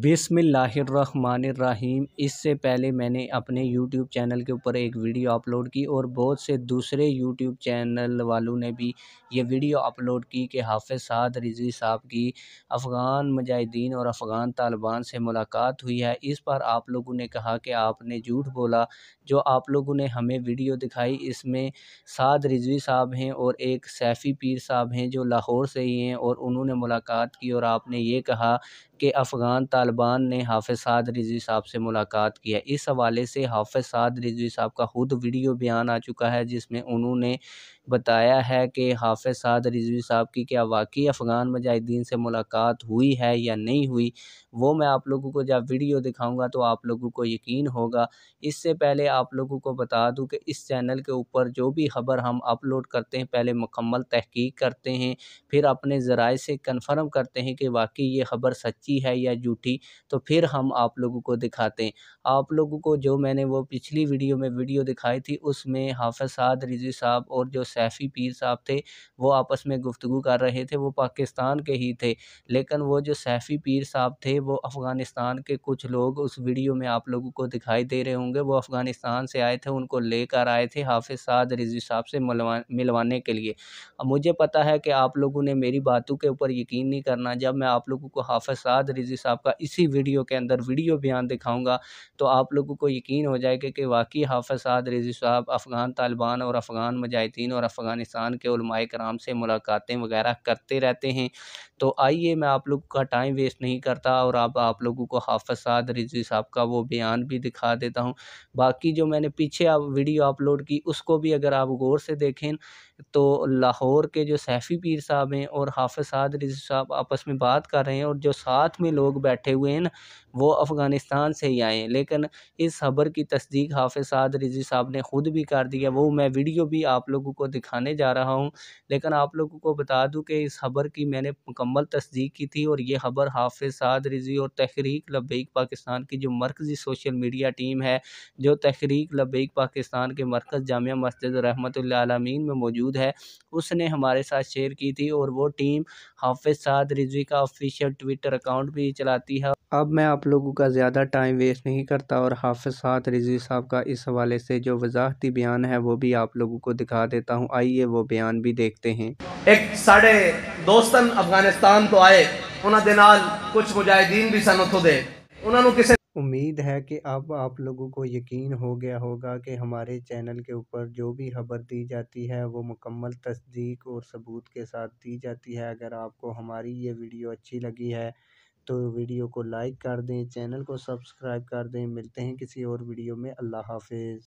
बिसमीम इससे पहले मैंने अपने यूट्यूब चैनल के ऊपर एक वीडियो अपलोड की और बहुत से दूसरे यूट्यूब चैनल वालों ने भी ये वीडियो अपलोड की कि हाफिज़ साद रिजवी साहब की अफ़गान मुजाहिदीन और अफ़गान तालिबान से मुलाकात हुई है इस पर आप लोगों ने कहा कि आपने झूठ बोला जो आप लोगों ने हमें वीडियो दिखाई इसमें साद रिजवी साहब हैं और एक सैफ़ी पीर साहब हैं जो लाहौर से ही हैं और उन्होंने मुलाकात की और आपने ये कहा कि अफ़गान तालिबान ने हाफिज साद रिजवी साहब से मुलाकात की है इस हवाले से हाफिज साद रिजवी साहब का खुद वीडियो बयान आ चुका है जिसमें उन्होंने बताया है कि हाफिज साद रिजवी साहब की क्या वाकई अफ़गान मुजाहिदीन से मुलाकात हुई है या नहीं हुई वो मैं आप लोगों को जब वीडियो दिखाऊंगा तो आप लोगों को यकीन होगा इससे पहले आप लोगों को बता दूं कि इस चैनल के ऊपर जो भी खबर हम अपलोड करते हैं पहले मुकम्मल तहकीक करते हैं फिर अपने ज़राए से कन्फर्म करते हैं कि वाकई ये खबर सच्ची है या झूठी तो फिर हम आप लोगों को दिखाते हैं आप लोगों को जो मैंने वो पिछली वीडियो में वीडियो दिखाई थी उसमें हाफि साद रिजी साहब और जो सैफ़ी पीर साहब थे वो आपस में गुफ्तु कर रहे थे वो पाकिस्तान के ही थे लेकिन वो जो सैफ़ी पीर साहब थे वो अफ़गानिस्तान के कुछ लोग उस वीडियो में आप लोगों को दिखाई दे रहे होंगे वो अफ़गानिस्तान से आए थे उनको लेकर आए थे हाफिज़ साद रिजवी साहब से मिलवा मिलवाने के लिए अब मुझे पता है कि आप लोगों ने मेरी बातों के ऊपर यकीन नहीं करना जब मैं आप लोगों को हाफिज़ साद रिजवी साहब का इसी वीडियो के अंदर वीडियो बयान दिखाऊँगा तो आप लोगों को यकीन हो जाएगा कि वाकई हाफिज़ साद रिजवी साहब अफ़गान तालिबान और अफ़गान मुजाहिदीन और अफ़गानिस्तान के उलमाए कराम से मुलाकातें वगैरह करते रहते हैं तो आइए मैं आप लोग का टाइम वेस्ट नहीं करता और और आप आप लोगों को हाफ़ साद रिजवी साहब का वो बयान भी दिखा देता हूँ बाकी जो मैंने पीछे आप वीडियो अपलोड की उसको भी अगर आप गौर से देखें तो लाहौर के जो सैफ़ी पीर साहब हैं और हाफ़ साद रिजवी साहब आपस में बात कर रहे हैं और जो साथ में लोग बैठे हुए हैं वो अफ़गानिस्तान से ही आए हैं लेकिन इस खबर की तस्दीक हाफ़ साद रिजी साहब ने ख़ुद भी कर दिया वो मैं वीडियो भी आप लोगों को दिखाने जा रहा हूँ लेकिन आप लोगों को बता दूँ कि इस खबर की मैंने मुकम्मल तस्दीक की थी और ये खबर हाफ़ साद रिजी अंग्रेज़ी और तहरीक लबैक पाकिस्तान की जो मरकज़ी सोशल मीडिया टीम है जो तहरीक लबैक पाकिस्तान के मरकज़ जामिया मस्जिद रहमत आलमीन में मौजूद है उसने हमारे साथ शेयर की थी और वो टीम हाफिज साद रिजवी का ऑफिशियल ट्विटर अकाउंट भी चलाती है अब मैं आप लोगों का ज़्यादा टाइम वेस्ट नहीं करता और हाफिज साद रिजवी साहब का इस हवाले से जो वजाहती बयान है वो भी आप लोगों को दिखा देता हूँ आइए वो बयान भी देखते हैं एक साढ़े दोस्तन अफगानिस्तान तो आए कुछ मुजाहिदीन भी सन उतो दे उम्मीद है कि अब आप लोगों को यकीन हो गया होगा कि हमारे चैनल के ऊपर जो भी खबर दी जाती है वो मुकम्मल तस्दीक और सबूत के साथ दी जाती है अगर आपको हमारी ये वीडियो अच्छी लगी है तो वीडियो को लाइक कर दें चैनल को सब्सक्राइब कर दें मिलते हैं किसी और वीडियो में अल्लाह हाफिज़